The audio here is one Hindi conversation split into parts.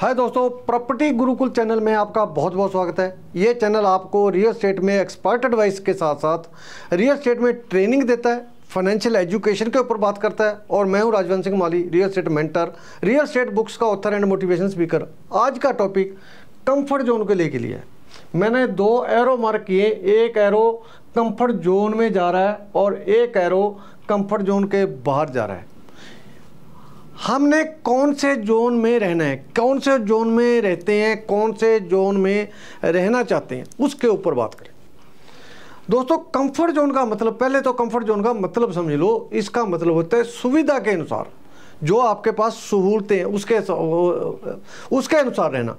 हाय दोस्तों प्रॉपर्टी गुरुकुल चैनल में आपका बहुत बहुत स्वागत है ये चैनल आपको रियल स्टेट में एक्सपर्ट एडवाइस के साथ साथ रियल स्टेट में ट्रेनिंग देता है फाइनेंशियल एजुकेशन के ऊपर बात करता है और मैं हूं Rajwant Singh Mali real estate mentor real estate books का ऑथर एंड मोटिवेशन स्पीकर आज का टॉपिक कम्फर्ट जोन को लेके के लिए मैंने दो एरो मार्क किए एक एरो कम्फर्ट जोन में जा रहा है और एक एरो कम्फर्ट जोन के बाहर जा रहा है हमने कौन से जोन में रहना है कौन से जोन में रहते हैं कौन से जोन में रहना चाहते हैं उसके ऊपर बात करें दोस्तों कंफर्ट जोन का मतलब पहले तो कंफर्ट जोन का मतलब समझ लो इसका मतलब होता है सुविधा के अनुसार जो आपके पास सहूलतें हैं उसके उसके अनुसार रहना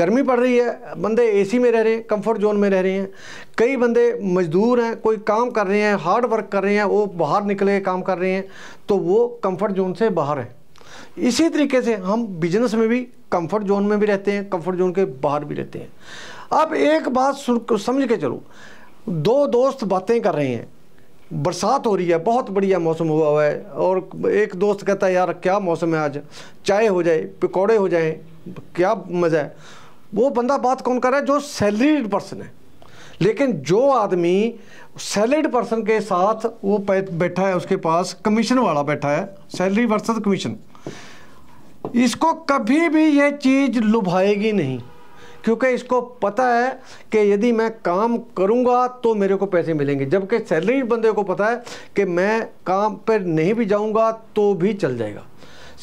गर्मी पड़ रही है बंदे एसी में रह रहे हैं कंफर्ट जोन में रह रहे हैं कई बंदे मजदूर हैं कोई काम कर रहे हैं हार्ड वर्क कर रहे हैं वो बाहर निकले काम कर रहे हैं तो वो कंफर्ट जोन से बाहर हैं इसी तरीके से हम बिजनेस में भी कंफर्ट जोन में भी रहते हैं कंफर्ट जोन के बाहर भी रहते हैं अब एक बात समझ के चलो दो दोस्त बातें कर रहे हैं बरसात हो रही है बहुत बढ़िया मौसम हुआ हुआ है और एक दोस्त कहता है यार क्या मौसम है आज चाय हो जाए पकौड़े हो जाए क्या मज़ा है वो बंदा बात कौन कर रहा है जो सैलरीड पर्सन है लेकिन जो आदमी सैलरीड पर्सन के साथ वो बैठा है उसके पास कमीशन वाला बैठा है सैलरी वर्सेस कमीशन इसको कभी भी ये चीज़ लुभाएगी नहीं क्योंकि इसको पता है कि यदि मैं काम करूँगा तो मेरे को पैसे मिलेंगे जबकि सैलरीड बंदे को पता है कि मैं काम पर नहीं भी जाऊँगा तो भी चल जाएगा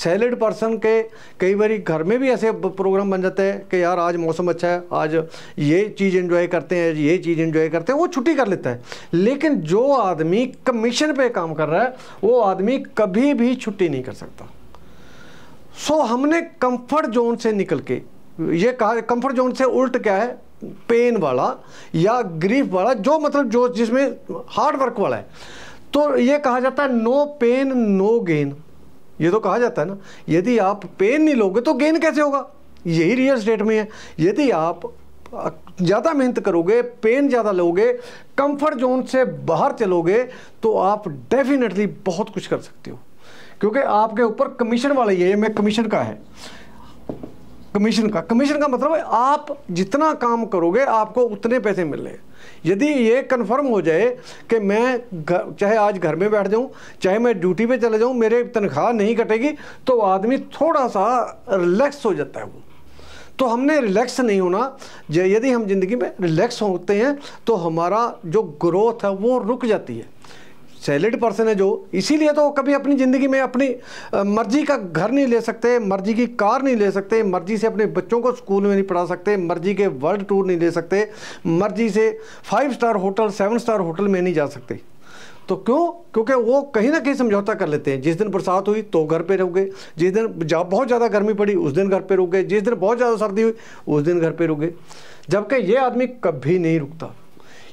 सैलरीड पर्सन के कई बार घर में भी ऐसे प्रोग्राम बन जाते हैं कि यार आज मौसम अच्छा है आज ये चीज़ एंजॉय करते हैं ये चीज़ एंजॉय करते हैं वो छुट्टी कर लेता है लेकिन जो आदमी कमीशन पे काम कर रहा है वो आदमी कभी भी छुट्टी नहीं कर सकता सो so, हमने कंफर्ट जोन से निकल के ये कहा कंफर्ट जोन से उल्ट क्या है पेन वाला या ग्रीफ वाला जो मतलब जो जिसमें हार्ड वर्क वाला है तो ये कहा जाता है नो पेन नो गेन ये तो कहा जाता है ना यदि आप पेन नहीं लोगे तो गेन कैसे होगा यही रियल स्टेट में है यदि आप ज़्यादा मेहनत करोगे पेन ज़्यादा लोगे कंफर्ट जोन से बाहर चलोगे तो आप डेफिनेटली बहुत कुछ कर सकते हो क्योंकि आपके ऊपर कमीशन वाला ये मैं कमीशन का है कमीशन का कमीशन का मतलब है आप जितना काम करोगे आपको उतने पैसे मिले यदि ये कंफर्म हो जाए कि मैं घर चाहे आज घर में बैठ जाऊं चाहे मैं ड्यूटी पे चले जाऊं मेरे तनख्वाह नहीं कटेगी तो आदमी थोड़ा सा रिलैक्स हो जाता है वो तो हमने रिलैक्स नहीं होना यदि हम ज़िंदगी में रिलैक्स होते हैं तो हमारा जो ग्रोथ है वो रुक जाती है सैलिड पर्सन है जो इसीलिए तो कभी अपनी ज़िंदगी में अपनी मर्ज़ी का घर नहीं ले सकते मर्ज़ी की कार नहीं ले सकते मर्ज़ी से अपने बच्चों को स्कूल में नहीं पढ़ा सकते मर्ज़ी के वर्ल्ड टूर नहीं ले सकते मर्ज़ी से five star hotel seven star hotel में नहीं जा सकते तो क्यों क्योंकि वो कहीं ना कहीं समझौता कर लेते हैं जिस दिन बरसात हुई तो घर पे रहोगे जिस दिन बहुत ज़्यादा गर्मी पड़ी उस दिन घर पे रुक गए जिस दिन बहुत ज़्यादा सर्दी हुई उस दिन घर पे रुक गए जबकि ये आदमी कभी नहीं रुकता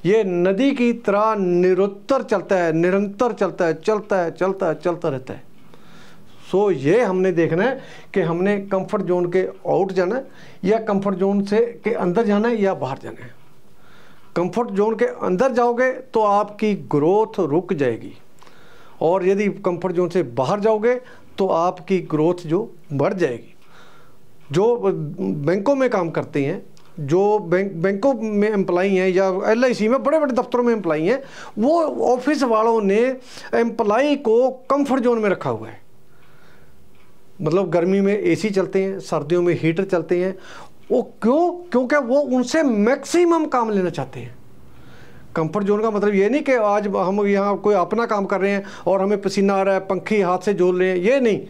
ये नदी की तरह निरुत्तर चलता है निरंतर चलता है चलता है चलता है चलता रहता है सो so, ये हमने देखना है कि हमने कंफर्ट जोन के आउट जाना है या कंफर्ट जोन से के अंदर जाना है या बाहर जाना है कंफर्ट जोन के अंदर जाओगे तो आपकी ग्रोथ रुक जाएगी और यदि कंफर्ट जोन से बाहर जाओगे तो आपकी ग्रोथ जो बढ़ जाएगी जो बैंकों में काम करती हैं जो बैंक बैंकों में एम्प्लाई हैं या सी में बड़े बड़े दफ्तरों में एम्प्लाई हैं वो ऑफिस वालों ने एम्प्लाई को कंफर्ट जोन में रखा हुआ है मतलब गर्मी में एसी चलते हैं सर्दियों में हीटर चलते हैं वो क्यों क्योंकि वो उनसे मैक्सिमम काम लेना चाहते हैं कंफर्ट जोन का मतलब ये नहीं कि आज हम यहाँ कोई अपना काम कर रहे हैं और हमें पसीना आ रहा है पंखी हाथ से झोल रहे हैं ये नहीं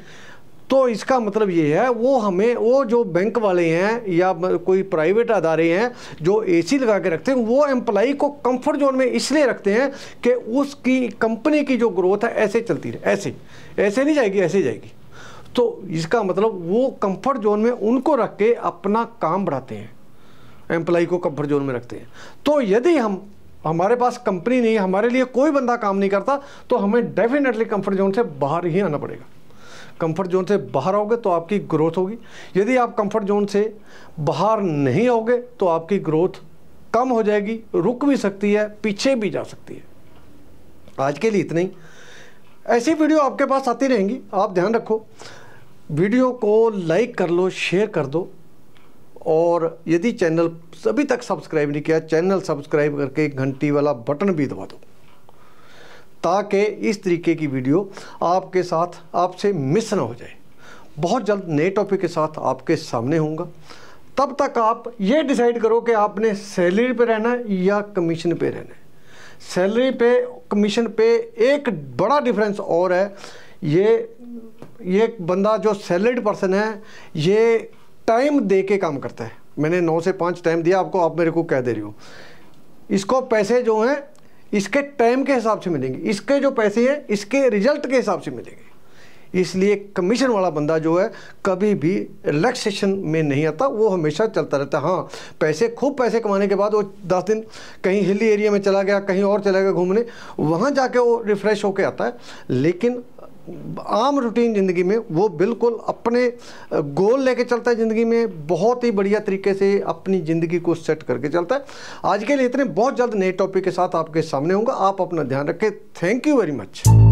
तो इसका मतलब ये है वो हमें वो जो बैंक वाले हैं या कोई प्राइवेट अदारे हैं जो एसी लगा के रखते हैं वो एम्प्लाई को कंफर्ट जोन में इसलिए रखते हैं कि उसकी कंपनी की जो ग्रोथ है ऐसे चलती रहे ऐसे ऐसे नहीं जाएगी ऐसे जाएगी तो इसका मतलब वो कंफर्ट जोन में उनको रख के अपना काम बढ़ाते हैं एम्प्लाई को कंफर्ट जोन में रखते हैं तो यदि हम हमारे पास कंपनी नहीं हमारे लिए कोई बंदा काम नहीं करता तो हमें डेफिनेटली कंफर्ट जोन से बाहर ही आना पड़ेगा कंफर्ट जोन से बाहर आओगे तो आपकी ग्रोथ होगी यदि आप कंफर्ट जोन से बाहर नहीं आओगे तो आपकी ग्रोथ कम हो जाएगी रुक भी सकती है पीछे भी जा सकती है आज के लिए इतना ही ऐसी वीडियो आपके पास आती रहेंगी आप ध्यान रखो वीडियो को लाइक कर लो शेयर कर दो और यदि चैनल अभी तक सब्सक्राइब नहीं किया चैनल सब्सक्राइब करके घंटी वाला बटन भी दबा दो ताकि इस तरीके की वीडियो आपके साथ आपसे मिस ना हो जाए बहुत जल्द नए टॉपिक के साथ आपके सामने होंगे तब तक आप ये डिसाइड करो कि आपने सैलरी पे रहना है या कमीशन पे रहना है सैलरी पे कमीशन पे एक बड़ा डिफरेंस और है ये ये बंदा जो सैलरीड पर्सन है ये टाइम दे के काम करता है मैंने नौ से पाँच टाइम दिया आपको आप मेरे को कह दे रही हो इसको पैसे जो हैं इसके टाइम के हिसाब से मिलेंगे इसके जो पैसे हैं इसके रिजल्ट के हिसाब से मिलेंगे इसलिए कमीशन वाला बंदा जो है कभी भी रिलैक्सेशन में नहीं आता वो हमेशा चलता रहता है हाँ पैसे खूब पैसे कमाने के बाद वो दस दिन कहीं हिली एरिया में चला गया कहीं और चला गया घूमने वहाँ जाके वो रिफ़्रेश होके आता है लेकिन आम रूटीन ज़िंदगी में वो बिल्कुल अपने गोल लेके चलता है ज़िंदगी में बहुत ही बढ़िया तरीके से अपनी ज़िंदगी को सेट करके चलता है आज के लिए इतने बहुत जल्द नए टॉपिक के साथ आपके सामने होंगे आप अपना ध्यान रखें थैंक यू वेरी मच